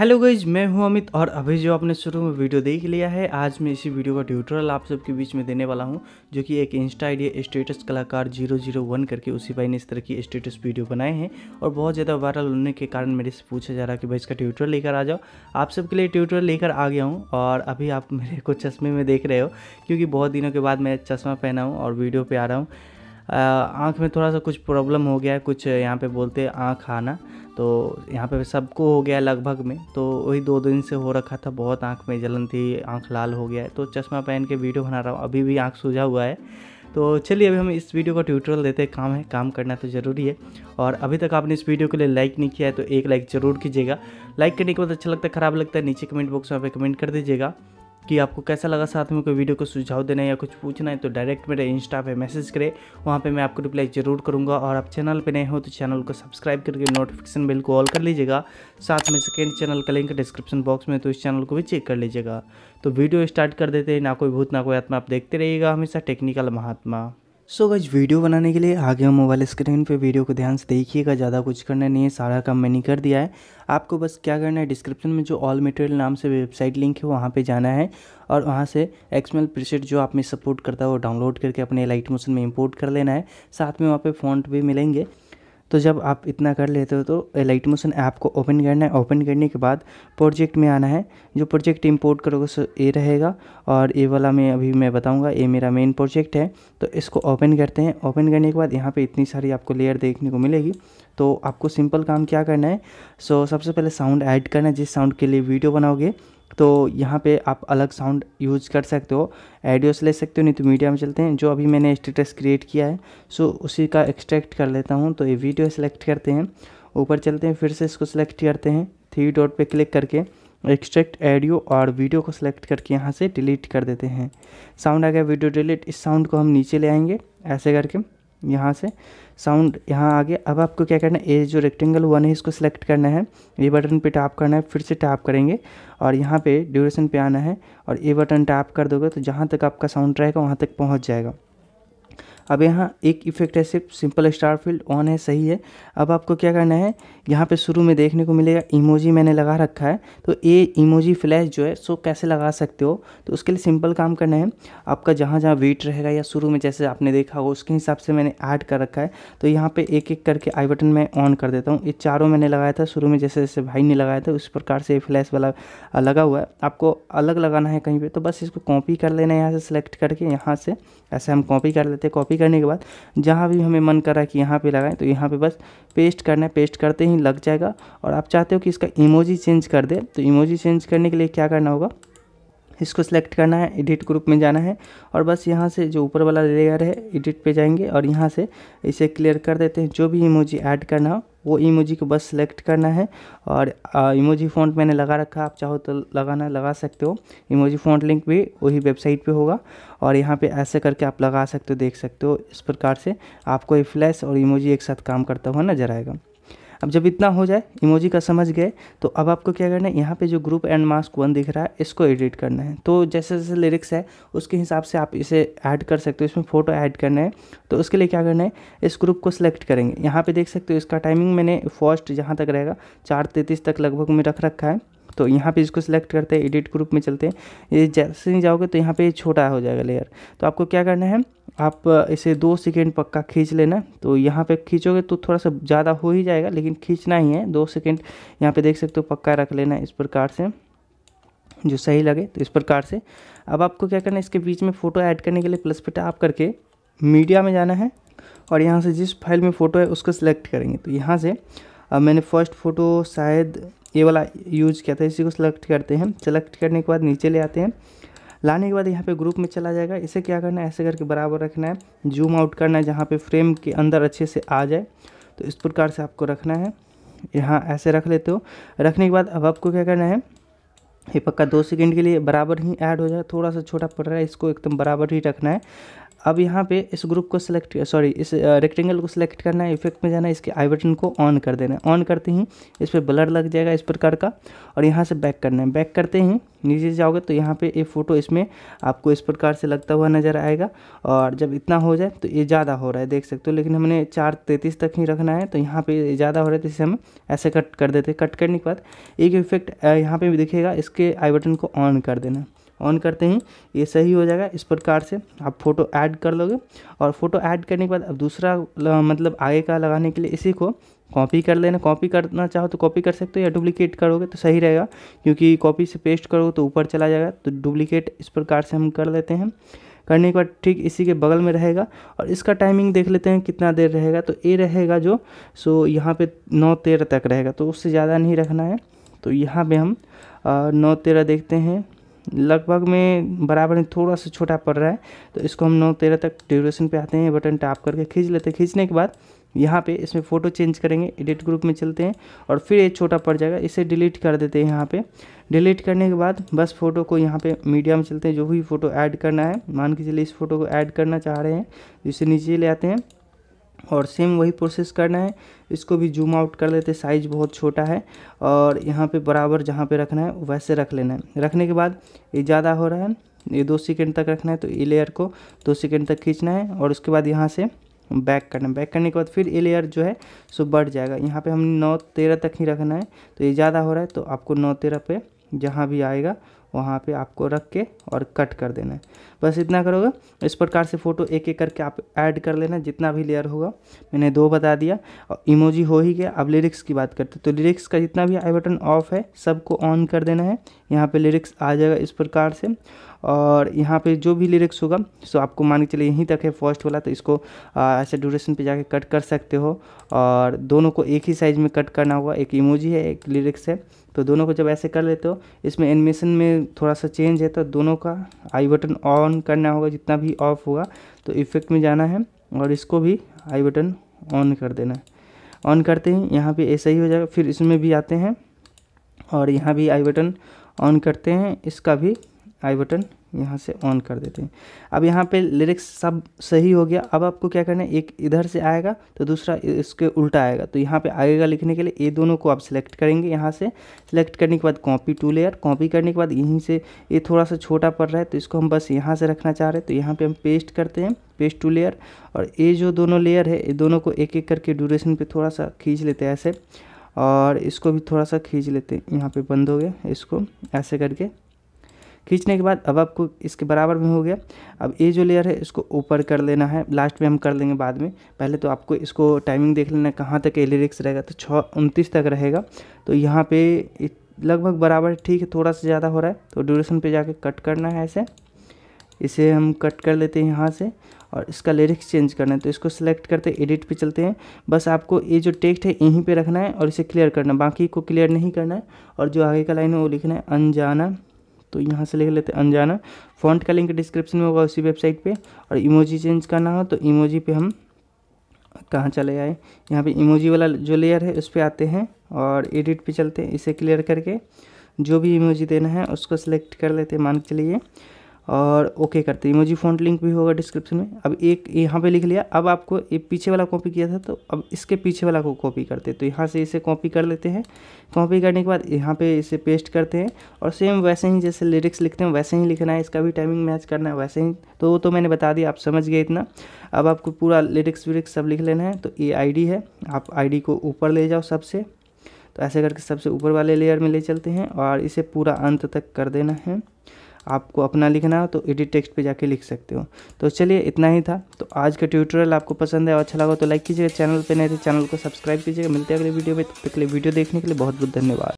hello guys मैं हूं अमित और अभी जो आपने शुरू में वीडियो देख लिया है आज मैं इसी वीडियो का ट्यूटोरियल आप सबके बीच में देने वाला हूं जो कि एक इंस्टा आइडिया स्टेटस कलाकार 001 करके उसी भाई ने इस तरह की स्टेटस वीडियो बनाए हैं और बहुत ज़्यादा वायरल होने के कारण मेरे से पूछा जा रहा है कि भाई इसका ट्यूटोरियल लेकर आ जाओ आप सबके लिए ट्यूटोरियल लेकर आ गया हूँ और अभी आप मेरे को चश्मे में देख रहे हो क्योंकि बहुत दिनों के बाद मैं चश्मा पहना हूँ और वीडियो पर आ रहा हूँ आँख में थोड़ा सा कुछ प्रॉब्लम हो गया है कुछ यहाँ पे बोलते हैं आँख आना तो यहाँ पे सबको हो गया लगभग में तो वही दो दिन से हो रखा था बहुत आँख में जलन थी आँख लाल हो गया है तो चश्मा पहन के वीडियो बना रहा हूँ अभी भी आँख सूझा हुआ है तो चलिए अभी हम इस वीडियो का ट्यूटोरियल देते हैं काम है काम करना तो ज़रूरी है और अभी तक आपने इस वीडियो के लिए लाइक नहीं किया है तो एक लाइक ज़रूर कीजिएगा लाइक करने के बाद अच्छा लगता है ख़राब लगता है नीचे कमेंट बॉक्स में आप कमेंट कर दीजिएगा कि आपको कैसा लगा साथ में कोई वीडियो को सुझाव देना है या कुछ पूछना है तो डायरेक्ट मेरे इंस्टा पे मैसेज करें वहाँ पे मैं आपको रिप्लाई ज़रूर करूँगा और आप चैनल पे नए हो तो चैनल को सब्सक्राइब करके नोटिफिकेशन बिल को ऑल कर लीजिएगा साथ में सेकेंड चैनल का लिंक डिस्क्रिप्शन बॉक्स में तो इस चैनल को भी चेक कर लीजिएगा तो वीडियो स्टार्ट कर देते हैं ना कोई भूत ना कोई आत्मा आप देखते रहिएगा हमेशा टेक्निकल महात्मा सो so, गज वीडियो बनाने के लिए आगे हम मोबाइल स्क्रीन पे वीडियो को ध्यान से देखिएगा ज़्यादा कुछ करना नहीं है सारा काम मैंने कर दिया है आपको बस क्या करना है डिस्क्रिप्शन में जो ऑल मटेरियल नाम से वेबसाइट लिंक है वहाँ पे जाना है और वहाँ से एक्समेल प्रीसेट जो आप में सपोर्ट करता है वो डाउनलोड करके अपने लाइट मोशन में इम्पोर्ट कर लेना है साथ में वहाँ पर फ़ॉन्ट भी मिलेंगे तो जब आप इतना कर लेते हो तो लाइट मोशन ऐप को ओपन करना है ओपन करने के बाद प्रोजेक्ट में आना है जो प्रोजेक्ट इंपोर्ट करोगे सो ए रहेगा और ए वाला मैं अभी मैं बताऊंगा ये मेरा मेन प्रोजेक्ट है तो इसको ओपन करते हैं ओपन करने के बाद यहाँ पे इतनी सारी आपको लेयर देखने को मिलेगी तो आपको सिंपल काम क्या करना है सो सबसे पहले साउंड ऐड करना है जिस साउंड के लिए वीडियो बनाओगे तो यहाँ पे आप अलग साउंड यूज कर सकते हो एडियो से ले सकते हो नहीं तो मीडिया में चलते हैं जो अभी मैंने स्टेटस क्रिएट किया है सो उसी का एक्सट्रैक्ट कर लेता हूँ तो ये वीडियो सेलेक्ट करते हैं ऊपर चलते हैं फिर से इसको सेलेक्ट करते हैं थ्री डॉट पे क्लिक करके एक्सट्रैक्ट एडियो और वीडियो को सिलेक्ट करके यहाँ से डिलीट कर देते हैं साउंड आ गया वीडियो डिलीट इस साउंड को हम नीचे ले आएंगे ऐसे करके यहाँ से साउंड यहाँ आ गया अब आपको क्या करना है ये जो रेक्टेंगल वन है इसको सिलेक्ट करना है ये बटन पे टैप करना है फिर से टैप करेंगे और यहाँ पे ड्यूरेशन पे आना है और ये बटन टैप कर दोगे तो जहाँ तक आपका साउंड रहेगा वहाँ तक पहुँच जाएगा अब यहाँ एक इफेक्ट है सिर्फ सिंपल स्टार फील्ड ऑन है सही है अब आपको क्या करना है यहाँ पे शुरू में देखने को मिलेगा इमोजी मैंने लगा रखा है तो ये इमोजी फ्लैश जो है सो कैसे लगा सकते हो तो उसके लिए सिंपल काम करना है आपका जहाँ जहाँ वेट रहेगा या शुरू में जैसे आपने देखा हो उसके हिसाब से मैंने ऐड कर रखा है तो यहाँ पर एक एक करके आई बटन मैं ऑन कर देता हूँ ये चारों मैंने लगाया था शुरू में जैसे जैसे भाई ने लगाया था उस प्रकार से फ्लैश वाला लगा हुआ है आपको अलग लगाना है कहीं पर तो बस इसको कॉपी कर लेना है यहाँ से सिलेक्ट करके यहाँ से ऐसे हम कॉपी कर लेते हैं कॉपी करने के बाद जहाँ भी हमें मन कर रहा है कि यहाँ पे लगाएं तो यहाँ पे बस पेस्ट करना है पेस्ट करते ही लग जाएगा और आप चाहते हो कि इसका इमोजी चेंज कर दे तो इमोजी चेंज करने के लिए क्या करना होगा इसको सेलेक्ट करना है एडिट ग्रुप में जाना है और बस यहाँ से जो ऊपर वाला लेयर है एडिट पे जाएंगे और यहाँ से इसे क्लियर कर देते हैं जो भी इमोजी ऐड करना हो वो इमोजी को बस सेलेक्ट करना है और इमोजी फ़ॉन्ट मैंने लगा रखा आप चाहो तो लगाना लगा सकते हो इमोजी फ़ॉन्ट लिंक भी वही वेबसाइट पे होगा और यहाँ पे ऐसे करके आप लगा सकते हो देख सकते हो इस प्रकार से आपको ये फ्लैश और इमोजी एक साथ काम करता हुआ नजर आएगा अब जब इतना हो जाए इमोजी का समझ गए तो अब आपको क्या करना है यहाँ पे जो ग्रुप एंड मास्क वन दिख रहा है इसको एडिट करना है तो जैसे जैसे लिरिक्स है उसके हिसाब से आप इसे ऐड कर सकते हो इसमें फ़ोटो ऐड करना है तो उसके लिए क्या करना है इस ग्रुप को सिलेक्ट करेंगे यहाँ पर देख सकते हो इसका टाइमिंग मैंने फर्स्ट जहाँ तक रहेगा चार तैंतीस तक लगभग में रख रखा है तो यहाँ पे इसको सिलेक्ट करते हैं एडिट ग्रुप में चलते हैं ये जैसे ही जाओगे तो यहाँ पे छोटा हो जाएगा लेयर तो आपको क्या करना है आप इसे दो सेकेंड पक्का खींच लेना तो यहाँ पे खींचोगे तो थोड़ा सा ज़्यादा हो ही जाएगा लेकिन खींचना ही है दो सेकेंड यहाँ पे देख सकते हो पक्का रख लेना इस प्रकार से जो सही लगे तो इस प्रकार से अब आपको क्या करना है इसके बीच में फ़ोटो ऐड करने के लिए प्लस पे आप करके मीडिया में जाना है और यहाँ से जिस फाइल में फ़ोटो है उसको सिलेक्ट करेंगे तो यहाँ से अब मैंने फर्स्ट फ़ोटो शायद ये वाला यूज किया था इसी को सेलेक्ट करते हैं सेलेक्ट करने के बाद नीचे ले आते हैं लाने के बाद यहाँ पे ग्रुप में चला जाएगा इसे क्या करना है ऐसे करके बराबर रखना है जूम आउट करना है जहाँ पे फ्रेम के अंदर अच्छे से आ जाए तो इस प्रकार से आपको रखना है यहाँ ऐसे रख लेते हो रखने के बाद अब आपको क्या करना है ये पक्का दो सेकंड के लिए बराबर ही ऐड हो जाए थोड़ा सा छोटा पड़ रहा है इसको एकदम बराबर ही रखना है अब यहाँ पे इस ग्रुप को सिलेक्ट सॉरी इस रेक्टेंगल uh, को सिलेक्ट करना है इफेक्ट में जाना है इसके आई बटन को ऑन कर देना है ऑन करते ही इस पर ब्लर लग जाएगा इस प्रकार का और यहाँ से बैक करना है बैक करते ही नीचे जाओगे तो यहाँ पे ये फ़ोटो इसमें आपको इस प्रकार से लगता हुआ नज़र आएगा और जब इतना हो जाए तो ये ज़्यादा हो रहा है देख सकते हो लेकिन हमने चार तैंतीस तक ही रखना है तो यहाँ पे ज़्यादा हो रहा है तो इसे हम ऐसे कट कर देते कट करने के बाद एक इफेक्ट uh, यहाँ पे भी दिखेगा इसके आई बटन को ऑन कर देना ऑन करते हैं ये सही हो जाएगा इस प्रकार से आप फ़ोटो ऐड कर लोगे और फोटो ऐड करने के बाद अब दूसरा मतलब आगे का लगाने के लिए इसी को कॉपी कर लेना कॉपी करना चाहो तो कॉपी कर सकते हो या डुप्लीकेट करोगे तो सही रहेगा क्योंकि कॉपी से पेस्ट करोगे तो ऊपर चला जाएगा तो डुप्लीकेट इस प्रकार से हम कर लेते हैं करने के बाद ठीक इसी के बगल में रहेगा और इसका टाइमिंग देख लेते हैं कितना देर रहेगा तो ये रहेगा जो सो यहाँ पे नौ तेरह तक रहेगा तो उससे ज़्यादा नहीं रखना है तो यहाँ पे हम नौ तेरह देखते हैं लगभग में बराबर में थोड़ा सा छोटा पड़ रहा है तो इसको हम नौ तेरह तक ड्यूरेशन पे आते हैं बटन टैप करके खींच लेते हैं खींचने के बाद यहाँ पे इसमें फ़ोटो चेंज करेंगे एडिट ग्रुप में चलते हैं और फिर ये छोटा पड़ जाएगा इसे डिलीट कर देते हैं यहाँ पे डिलीट करने के बाद बस फ़ोटो को यहाँ पे मीडिया में चलते हैं जो भी फ़ोटो ऐड करना है मान के चलिए इस फोटो को ऐड करना चाह रहे हैं इसे नीचे ले आते हैं और सेम वही प्रोसेस करना है इसको भी जूम आउट कर लेते साइज बहुत छोटा है और यहाँ पे बराबर जहाँ पे रखना है वैसे रख लेना है रखने के बाद ये ज़्यादा हो रहा है ये दो सेकेंड तक रखना है तो ये लेयर को दो सेकेंड तक खींचना है और उसके बाद यहाँ से बैक करना है बैक करने के बाद फिर ये लेयर जो है सो बढ़ जाएगा यहाँ पे हम नौ तेरह तक ही रखना है तो ये ज़्यादा हो रहा है तो आपको नौ तेरह पे जहाँ भी आएगा वहाँ पे आपको रख के और कट कर देना है बस इतना करोगे इस प्रकार से फ़ोटो एक एक करके आप ऐड कर लेना जितना भी लेयर होगा मैंने दो बता दिया और इमोजी हो ही गया अब लिरिक्स की बात करते हैं तो लिरिक्स का जितना भी आई बटन ऑफ है सबको ऑन कर देना है यहाँ पर लिरिक्स आ जाएगा इस प्रकार से और यहाँ पे जो भी लिरिक्स होगा सो आपको मान के चलिए यहीं तक है फर्स्ट वाला तो इसको ऐसे ड्यूरेशन पे जाके कट कर सकते हो और दोनों को एक ही साइज़ में कट करना होगा एक इमोजी है एक लिरिक्स है तो दोनों को जब ऐसे कर लेते हो इसमें एनिमेशन में थोड़ा सा चेंज है तो दोनों का आई बटन ऑन करना होगा जितना भी ऑफ होगा तो इफेक्ट में जाना है और इसको भी आई बटन ऑन कर देना है ऑन करते ही यहाँ पे ऐसा ही हो जाएगा फिर इसमें भी आते हैं और यहाँ भी आई बटन ऑन करते हैं इसका भी आई बटन यहाँ से ऑन कर देते हैं अब यहाँ पे लिरिक्स सब सही हो गया अब आपको क्या करना है एक इधर से आएगा तो दूसरा इसके उल्टा आएगा तो यहाँ पे आएगा लिखने के लिए ये दोनों को आप सिलेक्ट करेंगे यहाँ से सिलेक्ट करने के बाद कॉपी टू लेयर कॉपी करने के बाद यहीं से ये थोड़ा सा छोटा पड़ रहा है तो इसको हम बस यहाँ से रखना चाह रहे हैं तो यहाँ पर हम पेस्ट करते हैं पेस्ट टू लेयर और ये जो दोनों लेयर है ये दोनों को एक एक करके ड्यूरेशन पर थोड़ा सा खींच लेते हैं ऐसे और इसको भी थोड़ा सा खींच लेते हैं यहाँ पर बंद हो गया इसको ऐसे करके खींचने के बाद अब आपको इसके बराबर में हो गया अब ये जो लेयर है इसको ऊपर कर लेना है लास्ट में हम कर लेंगे बाद में पहले तो आपको इसको टाइमिंग देख लेना है कहाँ तक ये लिरिक्स रहेगा तो छः उनतीस तक रहेगा तो यहाँ पे लगभग बराबर ठीक है थोड़ा सा ज़्यादा हो रहा है तो ड्यूरेशन पे जाके कट करना है ऐसे इसे हम कट कर लेते हैं यहाँ से और इसका लिरिक्स चेंज करना है तो इसको सिलेक्ट करते एडिट पे चलते हैं बस आपको ये जो टेक्स्ट है यहीं पे रखना है और इसे क्लियर करना बाकी को क्लियर नहीं करना है और जो आगे का लाइन है वो लिखना है अनजाना तो यहाँ से लिख लेते हैं अनजाना फॉन्ट का लिंक डिस्क्रिप्शन में होगा उसी वेबसाइट पे और इमोजी चेंज करना हो तो इमोजी पे हम कहाँ चले आए यहाँ पे इमोजी वाला जो लेयर है उस पर आते हैं और एडिट पे चलते हैं इसे क्लियर करके जो भी इमोजी देना है उसको सिलेक्ट कर लेते हैं मान के चलिए और ओके करते हैं इमोजी फॉन्ट लिंक भी होगा डिस्क्रिप्शन में अब एक यहाँ पे लिख लिया अब आपको ये पीछे वाला कॉपी किया था तो अब इसके पीछे वाला को कॉपी करते हैं तो यहाँ से इसे कॉपी कर लेते हैं कॉपी करने के बाद यहाँ पे इसे पेस्ट करते हैं और सेम वैसे ही जैसे लिरिक्स लिखते हैं वैसे ही लिखना है इसका भी टाइमिंग मैच करना है वैसे ही तो वो तो मैंने बता दिया आप समझ गए इतना अब आपको पूरा लिरिक्स विरिक्स सब लिख लेना है तो ये आई है आप आई को ऊपर ले जाओ सबसे तो ऐसे करके सबसे ऊपर वाले लेयर में ले चलते हैं और इसे पूरा अंत तक कर देना है आपको अपना लिखना हो तो एडिट टेक्स्ट पे जाके लिख सकते हो तो चलिए इतना ही था तो आज का ट्यूटोरियल आपको पसंद है और अच्छा लगा तो लाइक कीजिएगा चैनल पर नहीं तो चैनल को सब्सक्राइब कीजिएगा मिलते हैं अगले वीडियो में तब तक के लिए वीडियो देखने के लिए बहुत बहुत धन्यवाद